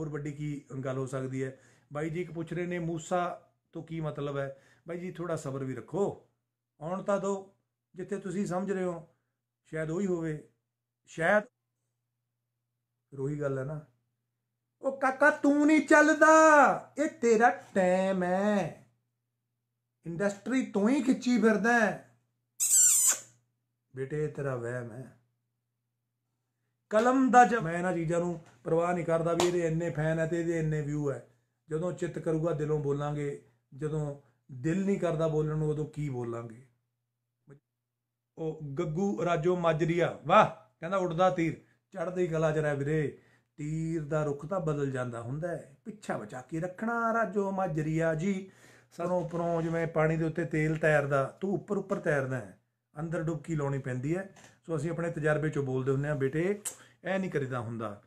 ਹੋਰ ਵੱਡੀ ਕੀ ਗੱਲ ਹੋ ਸਕਦੀ ਹੈ ਬਾਈ ਜੀ ਇੱਕ ਪੁੱਛ ਰਹੇ ਨੇ ਮੂਸਾ ਤੋਂ ਕੀ ਮਤਲਬ ਹੈ ਬਾਈ ਜੀ ਥੋੜਾ ਸਬਰ ਵੀ ਰੱਖੋ ਆਉਣ ਤਾਂ ਦੋ ਜਿੱਥੇ ਤੁਸੀਂ ਸਮਝ ਰਹੇ ਹੋ ਸ਼ਾਇਦ ਉਹੀ ਹੋਵੇ ਸ਼ਾਇਦ ਰੋਹੀ ਗੱਲ ਹੈ ਨਾ ਉਹ ਕਾਕਾ ਤੂੰ ਨਹੀਂ ਚੱਲਦਾ ਇਹ ਤੇਰਾ ਟਾਈਮ ਹੈ ਇੰਡਸਟਰੀ ਤੂੰ ਹੀ ਖਿੱਚੀ ਫਿਰਦਾ ਬੇਟੇ ਤੇਰਾ ਵਹਿਮ ਹੈ ਕਲਮ ਦਾ ਜ ਮੈਂ ਚੀਜ਼ਾਂ ਨੂੰ ਪਰਵਾਹ ਨਹੀਂ ਕਰਦਾ ਵੀ ਇਹਦੇ ਇੰਨੇ ਫੈਨ ਹੈ ਤੇ ਇਹਦੇ ਇੰਨੇ ਵਿਊ ਹੈ ਜਦੋਂ ਚਿੱਤ ਕਰੂਗਾ ਦਿਲੋਂ ਬੋਲਾਂਗੇ ਜਦੋਂ ਦਿਲ ਨਹੀਂ ਕਰਦਾ ਬੋਲਣ ਨੂੰ ਉਦੋਂ ਕੀ ਬੋਲਾਂਗੇ ਉਹ ਗੱਗੂ ਰਾਜੋ ਮਾਜਰੀਆ ਵਾਹ ਕਹਿੰਦਾ ਉੱਡਦਾ ਤੀਰ ਹੀ ਗਲਾ ਚ ਰਹਿ ਵੀਰੇ ਤੀਰ ਦਾ ਰੁਖ ਤਾਂ ਬਦਲ ਜਾਂਦਾ ਹੁੰਦਾ ਹੈ ਪਿੱਛਾ ਬਚਾ ਕੇ ਰੱਖਣਾ ਰਾਜੋ ਮਾਜਰੀਆ ਜੀ ਸਾਨੂੰ ਉਪਰੋਂ ਜਿਵੇਂ ਪਾਣੀ ਦੇ ਉੱਤੇ ਤੇਲ ਤੈਰਦਾ ਤੂੰ ਉੱਪਰ ਉੱਪਰ ਤੈਰਦਾ ਹੈ ਅੰਦਰ ਡੁਬਕੀ ਲਾਉਣੀ ਪੈਂਦੀ ਹੈ ਸੋ ਅਸੀਂ ਆਪਣੇ ਤਜਰਬੇ ਚੋਂ ਬੋਲਦੇ ਹੁੰਨੇ ਆ ਬੇਟੇ ਐ ਨਹੀਂ ਕਰੀਦਾ ਹੁੰਦਾ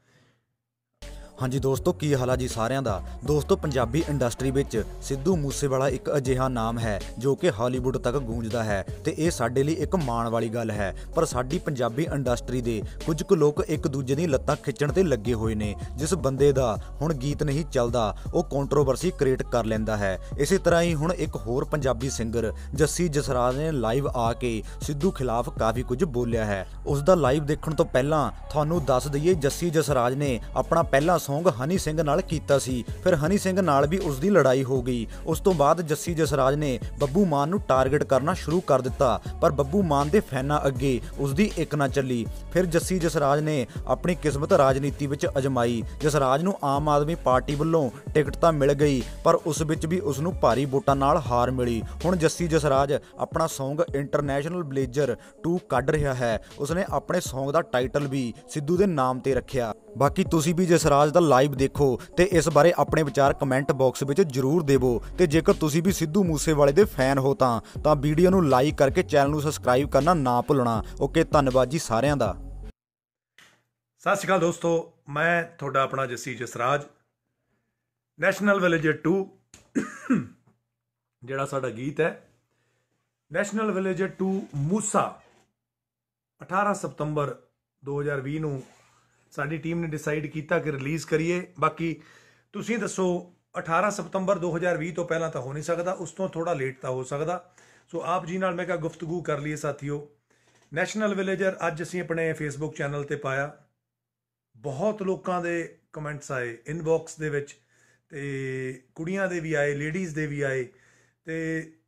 ਹਾਂਜੀ ਦੋਸਤੋ ਕੀ ਹਾਲ ਆ ਜੀ ਸਾਰਿਆਂ ਦਾ ਦੋਸਤੋ ਪੰਜਾਬੀ ਇੰਡਸਟਰੀ ਵਿੱਚ ਸਿੱਧੂ ਮੂਸੇਵਾਲਾ ਇੱਕ ਅਜਿਹਾ ਨਾਮ ਹੈ ਜੋ ਕਿ ਹਾਲੀਵੁੱਡ ਤੱਕ ਗੂੰਜਦਾ ਹੈ ਤੇ ਇਹ ਸਾਡੇ ਲਈ ਇੱਕ ਮਾਣ ਵਾਲੀ ਗੱਲ ਹੈ ਪਰ ਸਾਡੀ ਪੰਜਾਬੀ ਇੰਡਸਟਰੀ ਦੇ ਕੁਝ ਕੁ ਲੋਕ ਇੱਕ ਦੂਜੇ ਦੀ ਲੱਤਾਂ ਖਿੱਚਣ ਤੇ ਲੱਗੇ ਹੋਏ ਨੇ ਜਿਸ ਬੰਦੇ ਦਾ ਹੁਣ ਗੀਤ ਨਹੀਂ ਚੱਲਦਾ ਉਹ ਕੰਟਰੋਵਰਸੀ ਕ੍ਰੀਏਟ ਕਰ ਲੈਂਦਾ ਹੈ ਇਸੇ ਤਰ੍ਹਾਂ ਹੀ ਹੁਣ ਇੱਕ ਹੋਰ ਪੰਜਾਬੀ ਸਿੰਗਰ ਜੱਸੀ ਜਸਰਾਜ ਨੇ ਲਾਈਵ ਆ ਕੇ ਸਿੱਧੂ ਖਿਲਾਫ ਕਾਫੀ ਕੁਝ ਬੋਲਿਆ ਹੈ ਉਸ ਦਾ ਲਾਈਵ ਦੇਖਣ ਤੋਂ ਪਹਿਲਾਂ ਤੁਹਾਨੂੰ ਦੱਸ ਦਈਏ ਜੱਸੀ ਜਸਰਾਜ ਨੇ ਆਪਣਾ ਪਹਿਲਾ ਸੌਂਗ ਹਨੀ ਸਿੰਘ ਨਾਲ ਕੀਤਾ ਸੀ ਫਿਰ ਹਨੀ ਸਿੰਘ ਨਾਲ ਵੀ ਉਸ ਦੀ ਲੜਾਈ ਹੋ ਗਈ ਉਸ ਤੋਂ ਬਾਅਦ ਜੱਸੀ ਜਸਰਾਜ ਨੇ ਬੱਬੂ ਮਾਨ ਨੂੰ ਟਾਰਗੇਟ ਕਰਨਾ ਸ਼ੁਰੂ ਕਰ ਦਿੱਤਾ ਪਰ ਬੱਬੂ ਮਾਨ ਦੇ ਫੈਨਾਂ ਅੱਗੇ ਉਸ ਦੀ ਇੱਕ ਨਾ ਚੱਲੀ ਫਿਰ ਜੱਸੀ ਜਸਰਾਜ ਨੇ ਆਪਣੀ ਕਿਸਮਤ ਰਾਜਨੀਤੀ ਵਿੱਚ ਅਜਮਾਈ ਜਸਰਾਜ ਨੂੰ ਆਮ ਆਦਮੀ ਪਾਰਟੀ ਵੱਲੋਂ ਟਿਕਟ ਤਾਂ ਮਿਲ ਗਈ ਪਰ ਉਸ ਵਿੱਚ ਵੀ ਉਸ ਨੂੰ ਭਾਰੀ ਵੋਟਾਂ ਨਾਲ ਹਾਰ ਮਿਲੀ ਹੁਣ ਜੱਸੀ ਜਸਰਾਜ ਆਪਣਾ ਸੌਂਗ ਇੰਟਰਨੈਸ਼ਨਲ ਬਲੇਜ਼ਰ 2 ਕੱਢ ਰਿਹਾ ਹੈ ਉਸਨੇ ਆਪਣੇ ਸੌਂਗ ਦਾ ਟਾਈਟਲ ਵੀ ਸਿੱਧੂ ਦੇ ਨਾਮ ਤੇ ਰੱਖਿਆ ਬਾਕੀ ਤੁਸੀਂ ਵੀ ਜਸਰਾਜ ਤਾਂ ਲਾਈਵ ਦੇਖੋ ਤੇ ਇਸ ਬਾਰੇ ਆਪਣੇ ਵਿਚਾਰ ਕਮੈਂਟ ਬਾਕਸ ਵਿੱਚ ਜਰੂਰ ਦੇਵੋ ਤੇ ਜੇਕਰ ਤੁਸੀਂ ਵੀ ਸਿੱਧੂ ਮੂਸੇਵਾਲੇ ਦੇ ਫੈਨ ਹੋ ਤਾਂ ਤਾਂ ਵੀਡੀਓ ਨੂੰ ਲਾਈਕ ਕਰਕੇ ਚੈਨਲ ਨੂੰ ਸਬਸਕ੍ਰਾਈਬ ਕਰਨਾ ਨਾ ਭੁੱਲਣਾ ਓਕੇ ਧੰਨਵਾਦ ਜੀ ਸਾਰਿਆਂ ਦਾ ਸਤਿ ਸ਼੍ਰੀ ਅਕਾਲ ਦੋਸਤੋ ਮੈਂ ਤੁਹਾਡਾ ਆਪਣਾ ਜਸੀ ਜਸਰਾਜ ਨੈਸ਼ਨਲ ਵਿਲੇਜਰ 2 ਜਿਹੜਾ ਸਾਡਾ ਗੀਤ ਹੈ ਨੈਸ਼ਨਲ ਵਿਲੇਜਰ 2 ਮੂਸਾ 18 ਸਤੰਬਰ 2020 ਨੂੰ ਸਾਡੀ ਟੀਮ ਨੇ ਡਿਸਾਈਡ ਕੀਤਾ ਕਿ ਰਿਲੀਜ਼ ਕਰੀਏ ਬਾਕੀ ਤੁਸੀਂ ਦੱਸੋ 18 ਸਪਟੰਬਰ 2020 ਤੋਂ ਪਹਿਲਾਂ ਤਾਂ ਹੋ ਨਹੀਂ ਸਕਦਾ ਉਸ ਤੋਂ ਥੋੜਾ ਲੇਟ ਤਾਂ ਹੋ ਸਕਦਾ ਸੋ ਆਪ ਜੀ ਨਾਲ ਮੈਂ ਕਿਹਾ ਗੁਫ਼ਤਗੂ ਕਰ ਲਈਏ ਸਾਥੀਓ ਨੈਸ਼ਨਲ ਵਿਲੇਜਰ ਅੱਜ ਅਸੀਂ ਆਪਣੇ ਫੇਸਬੁੱਕ ਚੈਨਲ ਤੇ ਪਾਇਆ ਬਹੁਤ ਲੋਕਾਂ ਦੇ ਕਮੈਂਟਸ ਆਏ ਇਨਬਾਕਸ ਦੇ ਵਿੱਚ ਤੇ ਕੁੜੀਆਂ ਦੇ ਵੀ ਆਏ ਲੇਡੀਜ਼ ਦੇ ਵੀ ਆਏ ਤੇ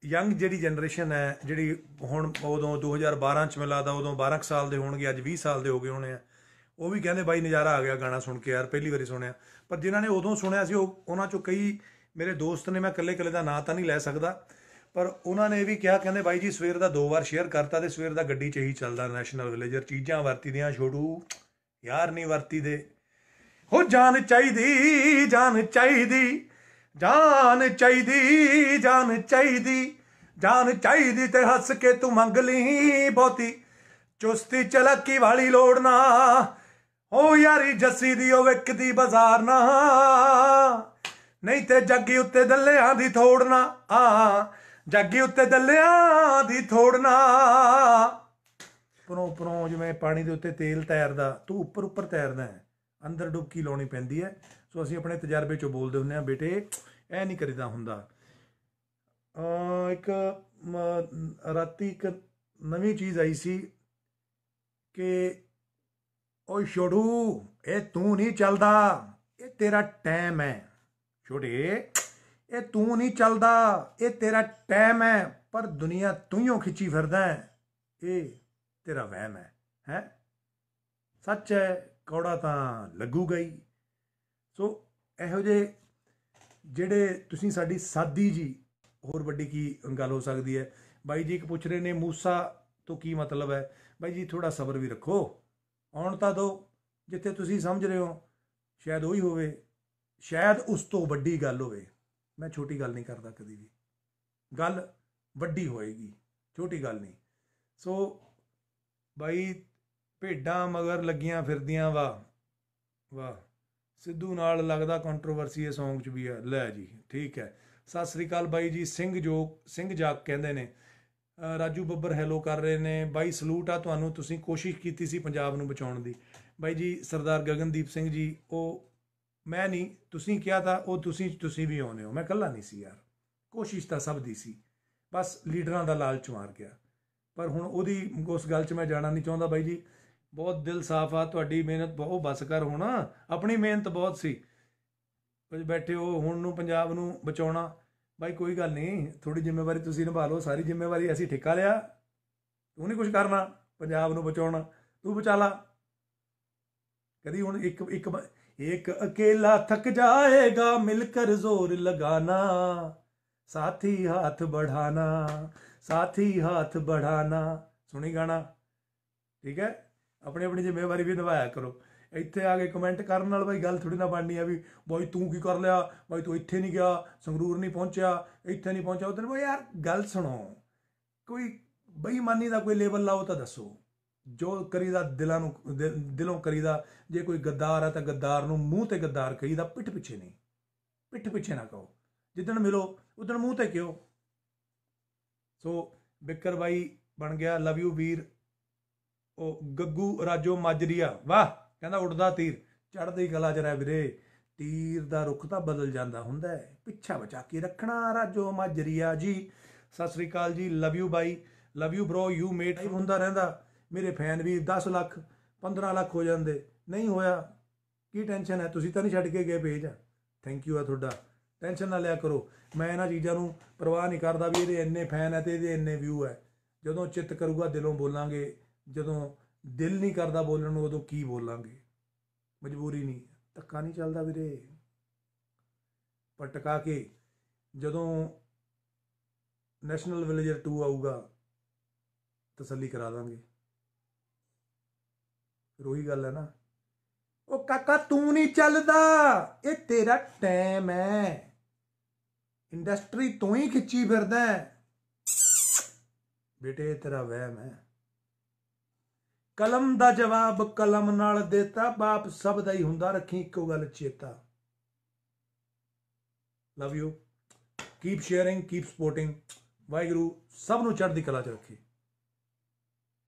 ਯੰਗ ਜਿਹੜੀ ਜਨਰੇਸ਼ਨ ਹੈ ਜਿਹੜੀ ਹੁਣ ਉਦੋਂ 2012 ਚ ਮਿਲਾਦਾ ਉਦੋਂ 12 ਸਾਲ ਦੇ ਹੋਣਗੇ ਅੱਜ 20 ਸਾਲ ਦੇ ਹੋ ਗਏ ਹੋਣੇ ਆ ਉਹ ਵੀ ਕਹਿੰਦੇ ਬਾਈ ਨਜ਼ਾਰਾ ਆ ਗਿਆ ਗਾਣਾ ਸੁਣ ਕੇ ਯਾਰ ਪਹਿਲੀ ਵਾਰੀ ਸੁਣਿਆ ਪਰ ਜਿਨ੍ਹਾਂ ਨੇ ਉਦੋਂ ਸੁਣਿਆ ਸੀ ਉਹ ਉਹਨਾਂ ਚੋਂ ਕਈ ਮੇਰੇ ਦੋਸਤ ਨੇ ਮੈਂ ਇਕੱਲੇ ਇਕੱਲੇ ਦਾ ਨਾਂ ਤਾਂ ਨਹੀਂ ਲੈ ਸਕਦਾ ਪਰ ਉਹਨਾਂ ਨੇ ਵੀ ਕਿਹਾ ਕਹਿੰਦੇ ਬਾਈ ਜੀ ਸਵੇਰ ਦਾ ਦੋ ਵਾਰ ਸ਼ੇਅਰ ਕਰਤਾ ਤੇ ਸਵੇਰ ਦਾ ਗੱਡੀ 'ਚ ਹੀ ਚੱਲਦਾ ਨੈਸ਼ਨਲ ਵਿਲੇਜਰ ਚੀਜ਼ਾਂ ਵਰਤੀ ਦੀਆਂ ਛੋੜੂ ਯਾਰ ਨਹੀਂ ਵਰਤੀ ਦੇ ਹੋ ਜਾਨ ਚਾਹੀਦੀ ਜਾਨ ਚਾਹੀਦੀ ਜਾਨ ਚਾਹੀਦੀ ਜਾਨ ਚਾਹੀਦੀ ਜਾਨ ਚਾਹੀਦੀ ਤੇ ਹੱਸ ਕੇ ਤੂੰ ਮੰਗ ਲਈ ਬਹੁਤੀ ਚੁਸਤੀ ਚਲਾਕੀ ਵਾਲੀ ਲੋੜ ਨਾ ਓ ਯਾਰੀ ਜੱਸੀ ਦੀ ਉਹ ਵਿਕਦੀ ਬਾਜ਼ਾਰ ਨਾ ਨਹੀਂ ਤੇ ਜੱਗੀ ਉੱਤੇ ਦੱਲਿਆਂ ਦੀ ਥੋੜਨਾ ਆ ਜੱਗੀ ਉੱਤੇ ਦੱਲਿਆਂ ਦੀ ਥੋੜਨਾ ਪਰੋਂ ਪਰੋਂ ਜਿਵੇਂ ਪਾਣੀ ਦੇ ਉੱਤੇ ਤੇਲ ਤੈਰਦਾ ਤੂੰ ਉੱਪਰ ਉੱਪਰ ਤੈਰਦਾ ਹੈ ਅੰਦਰ ਡੁਬਕੀ ਲਾਉਣੀ ਪੈਂਦੀ ਹੈ ਸੋ ਅਸੀਂ ਆਪਣੇ ਤਜਰਬੇ ਚੋਂ ਬੋਲਦੇ ਹੁੰਦੇ ਆ ਬੇਟੇ ਐ ਨਹੀਂ ਕਰੀਦਾ ਹੁੰਦਾ ਇੱਕ ਰਾਤੀ ਇੱਕ ਨਵੀਂ ਚੀਜ਼ ਆਈ ਸੀ ਕਿ ਓ ਛੋੜੂ ਇਹ ਤੂੰ ਨਹੀਂ ਚੱਲਦਾ ਇਹ ਤੇਰਾ ਟਾਈਮ ਹੈ ਛੋੜੇ ਇਹ ਤੂੰ ਨਹੀਂ ਚੱਲਦਾ ਇਹ ਤੇਰਾ ਟਾਈਮ ਹੈ ਪਰ ਦੁਨੀਆ ਤੂੰ ਹੀ ਖਿੱਚੀ ਫਿਰਦਾ ਹੈ ਇਹ ਤੇਰਾ ਵਹਿਮ ਹੈ ਹੈ ਸੱਚ ਹੈ ਕੌੜਾ ਤਾਂ ਲੱਗੂ ਗਈ ਸੋ ਇਹੋ ਜੇ ਜਿਹੜੇ ਤੁਸੀਂ ਸਾਡੀ ਸਾਦੀ ਜੀ ਹੋਰ ਵੱਡੀ ਕੀ ਗੱਲ ਹੋ ਸਕਦੀ ਹੈ ਬਾਈ ਜੀ ਇੱਕ ਪੁੱਛ ਰਹੇ ਨੇ ਮੂਸਾ ਤੋਂ ਕੀ ਮਤਲਬ ਹੈ ਬਾਈ ਜੀ ਥੋੜਾ ਸਬਰ ਵੀ ਰੱਖੋ ਆਉਣ ਤਾਂ ਦੋ ਜਿੱਥੇ ਤੁਸੀਂ ਸਮਝ ਰਹੇ ਹੋ ਸ਼ਾਇਦ ਉਹੀ ਹੋਵੇ ਸ਼ਾਇਦ ਉਸ ਤੋਂ ਵੱਡੀ ਗੱਲ ਹੋਵੇ ਮੈਂ ਛੋਟੀ ਗੱਲ ਨਹੀਂ ਕਰਦਾ ਕਦੀ ਵੀ ਗੱਲ ਵੱਡੀ ਹੋਏਗੀ ਛੋਟੀ ਗੱਲ ਨਹੀਂ ਸੋ ਬਾਈ ਭੇਡਾਂ ਮਗਰ ਲੱਗੀਆਂ ਫਿਰਦੀਆਂ ਵਾ ਵਾ ਸਿੱਧੂ ਨਾਲ ਲੱਗਦਾ ਕੰਟਰੋਵਰਸੀ ਇਹ Song 'ਚ ਵੀ ਆ ਲੈ ਜੀ ਠੀਕ ਹੈ ਸਤਿ ਸ੍ਰੀ ਅਕਾਲ ਬਾਈ ਜੀ ਸਿੰਘ ਜੋਗ ਸਿੰਘ ਜਾਗ ਕਹਿੰਦੇ ਨੇ ਰਾਜੂ ਬੱਬਰ ਹੈਲੋ ਕਰ ਰਹੇ ਨੇ ਬਾਈ ਸਲੂਟ ਆ ਤੁਹਾਨੂੰ ਤੁਸੀਂ ਕੋਸ਼ਿਸ਼ ਕੀਤੀ ਸੀ ਪੰਜਾਬ ਨੂੰ ਬਚਾਉਣ ਦੀ ਬਾਈ ਜੀ ਸਰਦਾਰ ਗਗਨਦੀਪ ਸਿੰਘ ਜੀ ਉਹ ਮੈਂ ਨਹੀਂ ਤੁਸੀਂ ਕਿਹਾ ਤਾਂ ਉਹ ਤੁਸੀਂ ਤੁਸੀਂ ਵੀ ਆਉਨੇ ਹੋ ਮੈਂ ਕੱਲਾ ਨਹੀਂ ਸੀ ਯਾਰ ਕੋਸ਼ਿਸ਼ ਤਾਂ ਸਭ ਦੀ ਸੀ ਬਸ ਲੀਡਰਾਂ ਦਾ ਲਾਲਚ ਮਾਰ ਗਿਆ ਪਰ ਹੁਣ ਉਹਦੀ ਉਸ ਗੱਲ 'ਚ ਮੈਂ ਜਾਣਾ ਨਹੀਂ ਚਾਹੁੰਦਾ ਬਾਈ ਜੀ ਬਹੁਤ ਦਿਲ ਸਾਫ ਆ ਤੁਹਾਡੀ ਮਿਹਨਤ ਬਹੁਤ ਬਸ ਕਰ ਹੋਣਾ ਆਪਣੀ ਮਿਹਨਤ ਬਹੁਤ ਸੀ ਬੈਠੇ ਹੋ ਹੁਣ ਨੂੰ ਪੰਜਾਬ ਨੂੰ ਬਚਾਉਣਾ ਭਾਈ ਕੋਈ ਗੱਲ ਨਹੀਂ ਥੋੜੀ ਜ਼ਿੰਮੇਵਾਰੀ ਤੁਸੀਂ ਨਿਭਾ ਲਓ ਸਾਰੀ ਜ਼ਿੰਮੇਵਾਰੀ ਅਸੀਂ ਠੇਕਾ ਲਿਆ ਤੂੰ ਨਹੀਂ ਕੁਝ ਕਰਨਾ ਪੰਜਾਬ ਨੂੰ ਬਚਾਉਣਾ ਤੂੰ ਬਚਾ ਲਾ ਕਦੀ ਹੁਣ ਇੱਕ ਇੱਕ ਇੱਕ ਇਕੱਲਾ ਥੱਕ ਜਾਏਗਾ ਮਿਲ ਕੇ ਜ਼ੋਰ ਲਗਾਣਾ ਸਾਥੀ ਹੱਥ ਬੜਾਣਾ ਸਾਥੀ ਹੱਥ ਬੜਾਣਾ ਸੁਣੀ ਗਾਣਾ ਠੀਕ ਹੈ ਆਪਣੀ ਆਪਣੀ ਜ਼ਿੰਮੇਵਾਰੀ ਵੀ ਨਿਭਾਇਆ ਕਰੋ ਇੱਥੇ ਆ ਕੇ ਕਮੈਂਟ ਕਰਨ ਨਾਲ ਬਾਈ ਗੱਲ ਥੋੜੀ ਨਾ ਬਣਨੀ ਆ ਵੀ ਬਾਈ ਤੂੰ ਕੀ ਕਰ ਲਿਆ ਬਾਈ ਤੂੰ ਇੱਥੇ ਨਹੀਂ ਗਿਆ ਸੰਗਰੂਰ ਨਹੀਂ ਪਹੁੰਚਿਆ ਇੱਥੇ ਨਹੀਂ ਪਹੁੰਚਿਆ ਉਧਰ ਬਾਈ ਯਾਰ ਗੱਲ ਸੁਣੋ ਕੋਈ ਬੇਈਮਾਨੀ ਦਾ ਕੋਈ ਲੇਵਲ ਲਾਓ ਤਾਂ ਦੱਸੋ ਜੋ ਕਰੀਦਾ ਦਿਲਾਂ ਨੂੰ ਦਿਲੋਂ ਕਰੀਦਾ ਜੇ ਕੋਈ ਗੱਦਾਰ ਆ ਤਾਂ ਗੱਦਾਰ ਨੂੰ ਮੂੰਹ ਤੇ ਗੱਦਾਰ ਕਹੀਦਾ ਪਿੱਠ ਪਿੱਛੇ ਨਹੀਂ ਪਿੱਠ ਪਿੱਛੇ ਨਾ ਕਹੋ ਜਿੱਦਣ ਮਿਲੋ ਉਦਣ ਮੂੰਹ ਤੇ ਕਿਉ ਸੋ ਬਿੱਕਰ ਬਾਈ ਬਣ ਗਿਆ ਲਵ ਯੂ ਵੀਰ ਉਹ ਗੱਗੂ ਰਾਜੋ ਮਾਜਰੀਆ ਵਾਹ ਕਹਿੰਦਾ ਉੱਡਦਾ ਤੀਰ ਚੜਦੀ ਕਲਾ ਚ ਰਹਿ ਵੀਰੇ ਤੀਰ ਦਾ ਰੁਖ ਤਾਂ ਬਦਲ ਜਾਂਦਾ ਹੁੰਦਾ ਹੈ ਪਿੱਛਾ ਬਚਾ ਕੇ ਰੱਖਣਾ ਰਾਜੋ ਮਾਜਰੀਆ ਜੀ ਸਤਿ ਸ੍ਰੀ ਅਕਾਲ ਜੀ ਲਵ ਯੂ ਬਾਈ love you bro you mate ਹੁੰਦਾ ਰਹਿੰਦਾ ਮੇਰੇ ਫੈਨ ਵੀ 10 ਲੱਖ 15 ਲੱਖ ਹੋ ਜਾਂਦੇ ਨਹੀਂ ਹੋਇਆ ਕੀ ਟੈਨਸ਼ਨ ਹੈ ਤੁਸੀਂ ਤਾਂ ਨਹੀਂ ਛੱਡ ਕੇ ਗਏ ਪੇਜ ਥੈਂਕ ਯੂ ਆ ਤੁਹਾਡਾ ਟੈਨਸ਼ਨ ਨਾ ਲਿਆ ਕਰੋ ਮੈਂ ਇਹਨਾਂ ਚੀਜ਼ਾਂ ਨੂੰ ਪਰਵਾਹ ਨਹੀਂ ਕਰਦਾ ਵੀ ਇਹਦੇ ਇੰਨੇ ਫੈਨ ਹੈ ਤੇ ਇਹਦੇ ਇੰਨੇ ਵਿਊ ਹੈ ਜਦੋਂ ਚਿੱਤ ਕਰੂਗਾ ਦਿਲੋਂ ਬੋਲਾਂਗੇ ਜਦੋਂ ਦਿਲ ਨਹੀਂ ਕਰਦਾ ਬੋਲਣ ਨੂੰ ਉਦੋਂ ਕੀ ਬੋਲਾਂਗੇ ਮਜਬੂਰੀ ਨਹੀਂ ਧੱਕਾ ਨਹੀਂ ਚੱਲਦਾ ਵੀਰੇ ਪਰ ਟਕਾ ਕੇ ਜਦੋਂ ਨੈਸ਼ਨਲ ਵਿਲੇਜਰ 2 ਆਊਗਾ ਤਸੱਲੀ ਕਰਾ ਦਾਂਗੇ ਫਿਰ ਉਹੀ ਗੱਲ ਹੈ ਨਾ ਉਹ ਕਾਕਾ ਤੂੰ ਨਹੀਂ ਚੱਲਦਾ ਇਹ ਤੇਰਾ ਟਾਈਮ ਹੈ ਇੰਡਸਟਰੀ ਤੂੰ ਹੀ ਖਿੱਚੀ ਫਿਰਦਾ ਬੇਟੇ ਤੇਰਾ ਵਹਿਮ ਹੈ ਕਲਮ ਦਾ ਜਵਾਬ ਕਲਮ ਨਾਲ ਦਿੱਤਾ ਬਾਪ ਸਭ ਦਾ ਹੀ ਹੁੰਦਾ ਰੱਖੀ ਇੱਕੋ ਗੱਲ ਚੇਤਾ love you keep sharing keep supporting Waheguru ਸਭ ਨੂੰ ਚੜ੍ਹਦੀ ਕਲਾ ਚ ਰੱਖੇ